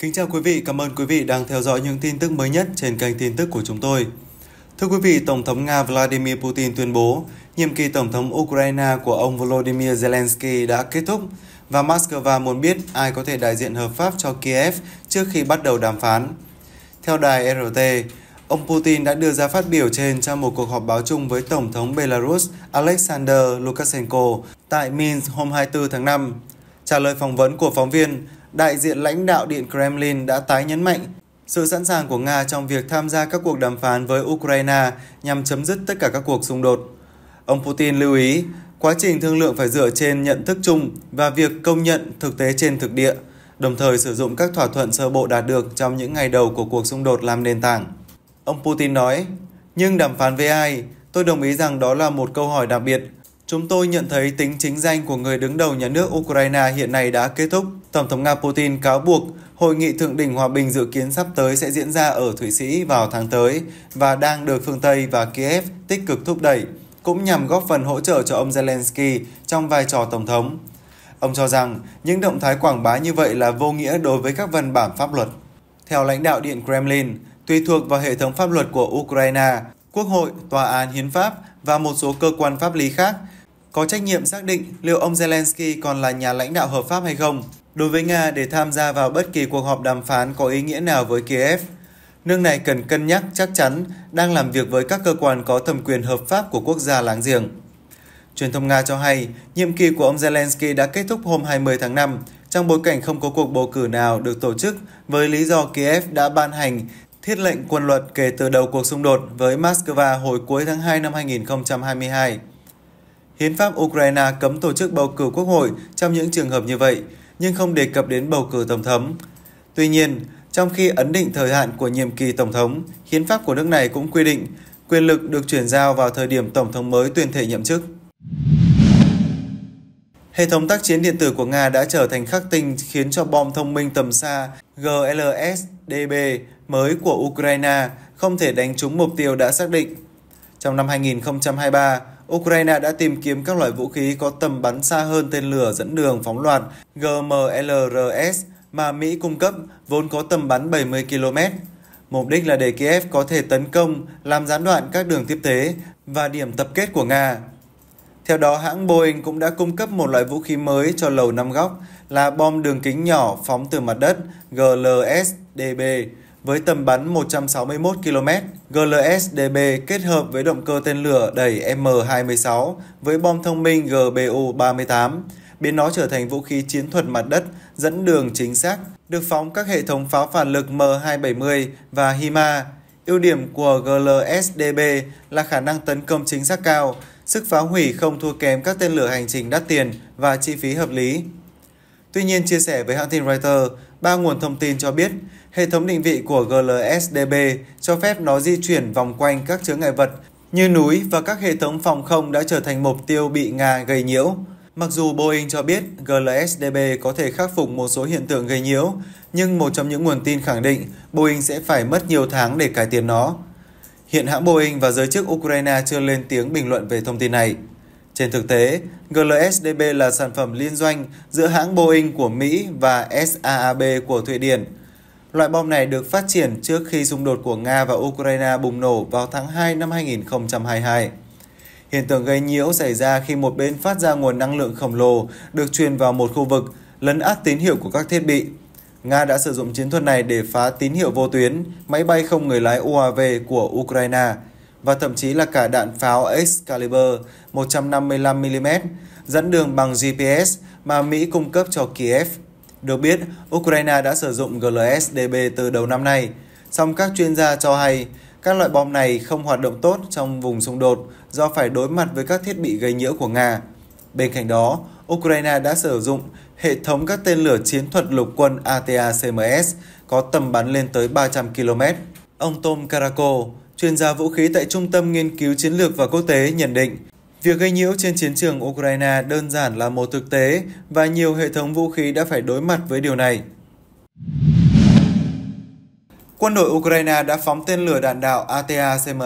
Kính chào quý vị, cảm ơn quý vị đang theo dõi những tin tức mới nhất trên kênh tin tức của chúng tôi. Thưa quý vị, Tổng thống Nga Vladimir Putin tuyên bố nhiệm kỳ Tổng thống Ukraine của ông Volodymyr Zelensky đã kết thúc và Moscow muốn biết ai có thể đại diện hợp pháp cho Kiev trước khi bắt đầu đàm phán. Theo đài RT, ông Putin đã đưa ra phát biểu trên trong một cuộc họp báo chung với Tổng thống Belarus Alexander Lukashenko tại Minsk hôm 24 tháng 5. Trả lời phỏng vấn của phóng viên, đại diện lãnh đạo Điện Kremlin đã tái nhấn mạnh sự sẵn sàng của Nga trong việc tham gia các cuộc đàm phán với Ukraine nhằm chấm dứt tất cả các cuộc xung đột. Ông Putin lưu ý, quá trình thương lượng phải dựa trên nhận thức chung và việc công nhận thực tế trên thực địa, đồng thời sử dụng các thỏa thuận sơ bộ đạt được trong những ngày đầu của cuộc xung đột làm nền tảng. Ông Putin nói, nhưng đàm phán với ai? Tôi đồng ý rằng đó là một câu hỏi đặc biệt Chúng tôi nhận thấy tính chính danh của người đứng đầu nhà nước Ukraine hiện nay đã kết thúc. Tổng thống Nga Putin cáo buộc hội nghị thượng đỉnh hòa bình dự kiến sắp tới sẽ diễn ra ở Thụy Sĩ vào tháng tới và đang được phương Tây và Kiev tích cực thúc đẩy, cũng nhằm góp phần hỗ trợ cho ông Zelensky trong vai trò tổng thống. Ông cho rằng những động thái quảng bá như vậy là vô nghĩa đối với các văn bản pháp luật. Theo lãnh đạo Điện Kremlin, tùy thuộc vào hệ thống pháp luật của Ukraine, Quốc hội, Tòa án Hiến pháp và một số cơ quan pháp lý khác – có trách nhiệm xác định liệu ông Zelensky còn là nhà lãnh đạo hợp pháp hay không đối với Nga để tham gia vào bất kỳ cuộc họp đàm phán có ý nghĩa nào với Kiev. Nước này cần cân nhắc chắc chắn đang làm việc với các cơ quan có thẩm quyền hợp pháp của quốc gia láng giềng. Truyền thông Nga cho hay, nhiệm kỳ của ông Zelensky đã kết thúc hôm 20 tháng 5 trong bối cảnh không có cuộc bầu cử nào được tổ chức với lý do Kiev đã ban hành thiết lệnh quân luật kể từ đầu cuộc xung đột với Moscow hồi cuối tháng 2 năm 2022. Hiến pháp Ukraine cấm tổ chức bầu cử quốc hội trong những trường hợp như vậy, nhưng không đề cập đến bầu cử tổng thống. Tuy nhiên, trong khi ấn định thời hạn của nhiệm kỳ tổng thống, hiến pháp của nước này cũng quy định quyền lực được chuyển giao vào thời điểm tổng thống mới tuyên thệ nhậm chức. Hệ thống tác chiến điện tử của Nga đã trở thành khắc tinh khiến cho bom thông minh tầm xa GLSDB mới của Ukraine không thể đánh trúng mục tiêu đã xác định. Trong năm 2023, Ukraine đã tìm kiếm các loại vũ khí có tầm bắn xa hơn tên lửa dẫn đường phóng loạt GMLRS mà Mỹ cung cấp vốn có tầm bắn 70 km. Mục đích là để Kiev có thể tấn công, làm gián đoạn các đường tiếp tế và điểm tập kết của Nga. Theo đó, hãng Boeing cũng đã cung cấp một loại vũ khí mới cho lầu năm góc là bom đường kính nhỏ phóng từ mặt đất GLSDB với tầm bắn 161 km. GLSDB kết hợp với động cơ tên lửa đẩy M26 với bom thông minh GBU-38, biến nó trở thành vũ khí chiến thuật mặt đất dẫn đường chính xác, được phóng các hệ thống pháo phản lực M270 và HIMA. Ưu điểm của GLSDB là khả năng tấn công chính xác cao, sức phá hủy không thua kém các tên lửa hành trình đắt tiền và chi phí hợp lý. Tuy nhiên, chia sẻ với hãng tin Reuters, ba nguồn thông tin cho biết Hệ thống định vị của GLSDB cho phép nó di chuyển vòng quanh các chướng ngại vật như núi và các hệ thống phòng không đã trở thành mục tiêu bị Nga gây nhiễu. Mặc dù Boeing cho biết GLSDB có thể khắc phục một số hiện tượng gây nhiễu, nhưng một trong những nguồn tin khẳng định Boeing sẽ phải mất nhiều tháng để cải tiến nó. Hiện hãng Boeing và giới chức Ukraine chưa lên tiếng bình luận về thông tin này. Trên thực tế, GLSDB là sản phẩm liên doanh giữa hãng Boeing của Mỹ và SAAB của Thụy Điển – Loại bom này được phát triển trước khi xung đột của Nga và Ukraine bùng nổ vào tháng 2 năm 2022. Hiện tượng gây nhiễu xảy ra khi một bên phát ra nguồn năng lượng khổng lồ được truyền vào một khu vực, lấn át tín hiệu của các thiết bị. Nga đã sử dụng chiến thuật này để phá tín hiệu vô tuyến, máy bay không người lái UAV của Ukraine và thậm chí là cả đạn pháo Excalibur 155mm dẫn đường bằng GPS mà Mỹ cung cấp cho Kiev được biết, Ukraine đã sử dụng GLSDB từ đầu năm nay, song các chuyên gia cho hay các loại bom này không hoạt động tốt trong vùng xung đột do phải đối mặt với các thiết bị gây nhiễu của Nga. Bên cạnh đó, Ukraine đã sử dụng hệ thống các tên lửa chiến thuật lục quân ATACMS có tầm bắn lên tới 300 km. Ông Tom Karako, chuyên gia vũ khí tại Trung tâm Nghiên cứu Chiến lược và Quốc tế nhận định, Việc gây nhiễu trên chiến trường Ukraine đơn giản là một thực tế và nhiều hệ thống vũ khí đã phải đối mặt với điều này. Quân đội Ukraine đã phóng tên lửa đạn đạo Atacms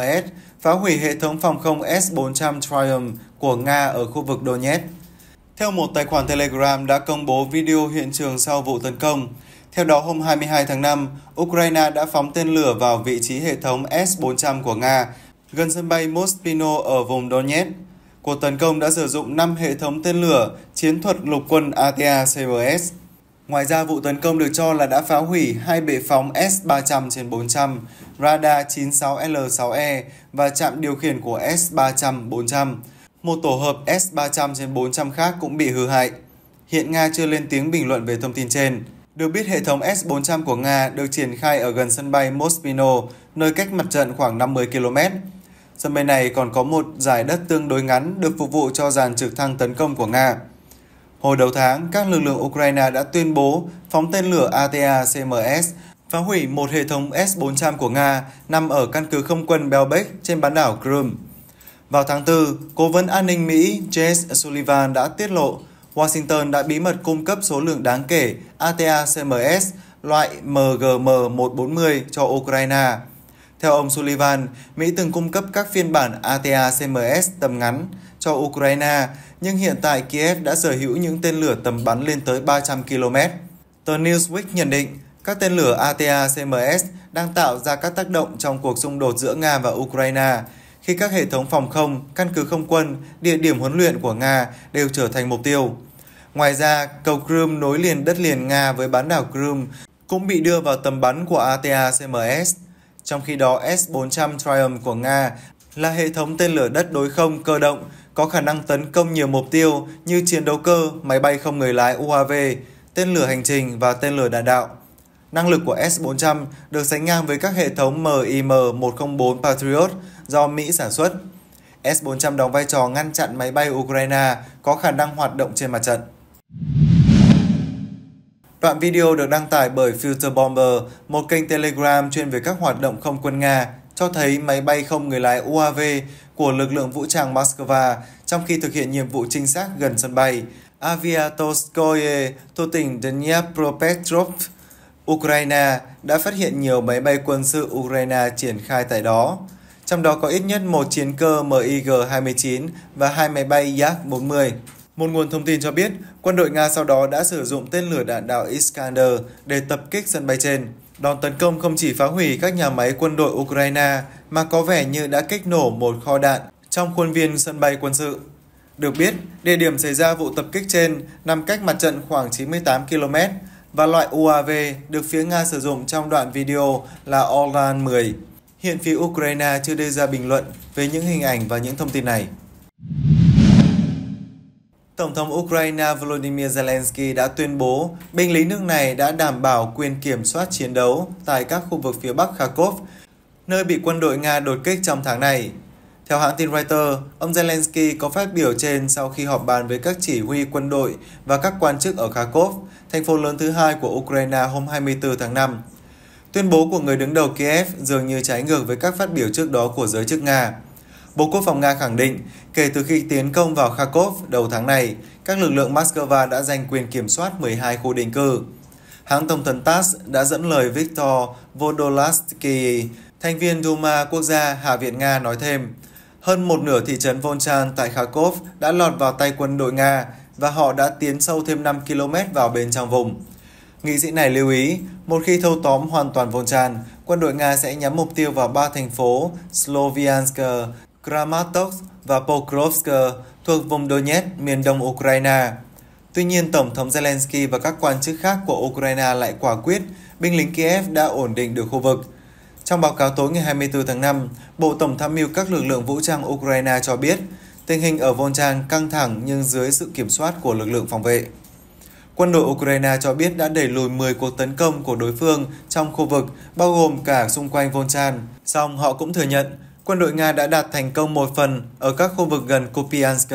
phá hủy hệ thống phòng không S-400 Triumph của Nga ở khu vực Donetsk. Theo một tài khoản Telegram đã công bố video hiện trường sau vụ tấn công, theo đó, hôm 22 tháng 5, Ukraine đã phóng tên lửa vào vị trí hệ thống S-400 của Nga gần sân bay Mospino ở vùng Donetsk cuộc tấn công đã sử dụng 5 hệ thống tên lửa chiến thuật lục quân ATACMS. Ngoài ra, vụ tấn công được cho là đã phá hủy hai bệ phóng S-300 trên 400, radar 96L6E và trạm điều khiển của S-300-400. Một tổ hợp S-300 trên 400 khác cũng bị hư hại. Hiện Nga chưa lên tiếng bình luận về thông tin trên. Được biết hệ thống S-400 của Nga được triển khai ở gần sân bay Mospino, nơi cách mặt trận khoảng 50 km. Sân bay này còn có một giải đất tương đối ngắn được phục vụ cho dàn trực thăng tấn công của Nga. Hồi đầu tháng, các lực lượng Ukraine đã tuyên bố phóng tên lửa ATA-CMS phá hủy một hệ thống S-400 của Nga nằm ở căn cứ không quân Belbek trên bán đảo Crimea. Vào tháng 4, Cố vấn an ninh Mỹ Jake Sullivan đã tiết lộ Washington đã bí mật cung cấp số lượng đáng kể ATA-CMS loại MGM-140 cho Ukraine – theo ông Sullivan, Mỹ từng cung cấp các phiên bản ATACMS tầm ngắn cho Ukraine, nhưng hiện tại Kiev đã sở hữu những tên lửa tầm bắn lên tới 300 km. Tờ Newsweek nhận định, các tên lửa ATACMS đang tạo ra các tác động trong cuộc xung đột giữa Nga và Ukraine, khi các hệ thống phòng không, căn cứ không quân, địa điểm huấn luyện của Nga đều trở thành mục tiêu. Ngoài ra, cầu Crimea nối liền đất liền Nga với bán đảo Crimea cũng bị đưa vào tầm bắn của ATACMS. Trong khi đó, S-400 Triumph của Nga là hệ thống tên lửa đất đối không cơ động có khả năng tấn công nhiều mục tiêu như chiến đấu cơ, máy bay không người lái UAV, tên lửa hành trình và tên lửa đạn đạo. Năng lực của S-400 được sánh ngang với các hệ thống MIM-104 Patriot do Mỹ sản xuất. S-400 đóng vai trò ngăn chặn máy bay Ukraine có khả năng hoạt động trên mặt trận. Đoạn video được đăng tải bởi Future Bomber, một kênh Telegram chuyên về các hoạt động không quân Nga, cho thấy máy bay không người lái UAV của lực lượng vũ trang Moscow trong khi thực hiện nhiệm vụ trinh sát gần sân bay Aviatoskoye thuộc tỉnh Dnipropetrovsk, Ukraine đã phát hiện nhiều máy bay quân sự Ukraine triển khai tại đó, trong đó có ít nhất một chiến cơ MiG-29 và hai máy bay Yak-40. Một nguồn thông tin cho biết, quân đội Nga sau đó đã sử dụng tên lửa đạn đạo Iskander để tập kích sân bay trên. Đòn tấn công không chỉ phá hủy các nhà máy quân đội Ukraine mà có vẻ như đã kích nổ một kho đạn trong khuôn viên sân bay quân sự. Được biết, địa điểm xảy ra vụ tập kích trên nằm cách mặt trận khoảng 98 km và loại UAV được phía Nga sử dụng trong đoạn video là Orlan 10. Hiện phía Ukraine chưa đưa ra bình luận về những hình ảnh và những thông tin này. Tổng thống Ukraine Volodymyr Zelensky đã tuyên bố binh lính nước này đã đảm bảo quyền kiểm soát chiến đấu tại các khu vực phía bắc Kharkov, nơi bị quân đội Nga đột kích trong tháng này. Theo hãng tin Reuters, ông Zelensky có phát biểu trên sau khi họp bàn với các chỉ huy quân đội và các quan chức ở Kharkov, thành phố lớn thứ hai của Ukraine hôm 24 tháng 5. Tuyên bố của người đứng đầu Kiev dường như trái ngược với các phát biểu trước đó của giới chức Nga. Bộ Quốc phòng Nga khẳng định, kể từ khi tiến công vào Kharkov đầu tháng này, các lực lượng Moscow đã giành quyền kiểm soát 12 khu định cư. Hãng thông tấn TASS đã dẫn lời Viktor Vodolansky, thành viên Duma Quốc gia Hạ viện Nga nói thêm, hơn một nửa thị trấn Volchan tại Kharkov đã lọt vào tay quân đội Nga và họ đã tiến sâu thêm 5 km vào bên trong vùng. Nghị sĩ này lưu ý, một khi thâu tóm hoàn toàn Volchan, quân đội Nga sẽ nhắm mục tiêu vào ba thành phố Sloviansk, Kramatorsk và Pokrovsk thuộc vùng Donetsk, miền đông Ukraine. Tuy nhiên, Tổng thống Zelensky và các quan chức khác của Ukraine lại quả quyết binh lính Kiev đã ổn định được khu vực. Trong báo cáo tối ngày 24 tháng 5, Bộ Tổng tham mưu các lực lượng vũ trang Ukraine cho biết tình hình ở Volchan căng thẳng nhưng dưới sự kiểm soát của lực lượng phòng vệ. Quân đội Ukraine cho biết đã đẩy lùi 10 cuộc tấn công của đối phương trong khu vực, bao gồm cả xung quanh Volchan. Song họ cũng thừa nhận quân đội Nga đã đạt thành công một phần ở các khu vực gần Kupiansk,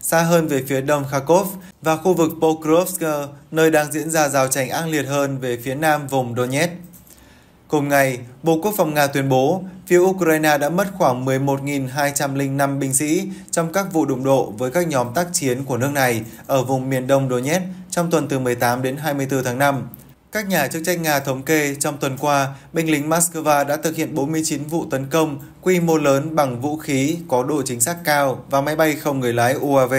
xa hơn về phía đông Kharkov và khu vực Pokrovsk, nơi đang diễn ra giao tranh ác liệt hơn về phía nam vùng Donetsk. Cùng ngày, Bộ Quốc phòng Nga tuyên bố phía Ukraine đã mất khoảng 11.205 binh sĩ trong các vụ đụng độ với các nhóm tác chiến của nước này ở vùng miền đông Donetsk trong tuần từ 18 đến 24 tháng 5. Các nhà chức trách Nga thống kê trong tuần qua, binh lính Moscow đã thực hiện 49 vụ tấn công quy mô lớn bằng vũ khí có độ chính xác cao và máy bay không người lái UAV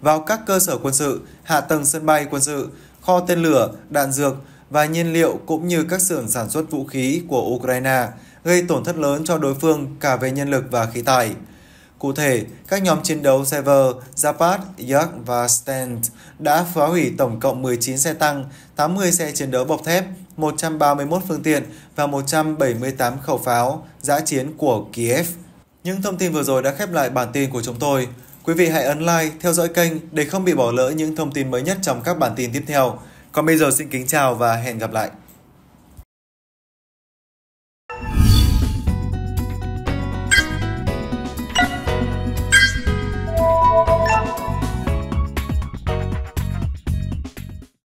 vào các cơ sở quân sự, hạ tầng sân bay quân sự, kho tên lửa, đạn dược và nhiên liệu cũng như các xưởng sản xuất vũ khí của Ukraine, gây tổn thất lớn cho đối phương cả về nhân lực và khí tài. Cụ thể, các nhóm chiến đấu Sever, Zapat, Yak và Stent đã phá hủy tổng cộng 19 xe tăng, 80 xe chiến đấu bọc thép, 131 phương tiện và 178 khẩu pháo giã chiến của Kiev. Những thông tin vừa rồi đã khép lại bản tin của chúng tôi. Quý vị hãy ấn like, theo dõi kênh để không bị bỏ lỡ những thông tin mới nhất trong các bản tin tiếp theo. Còn bây giờ xin kính chào và hẹn gặp lại.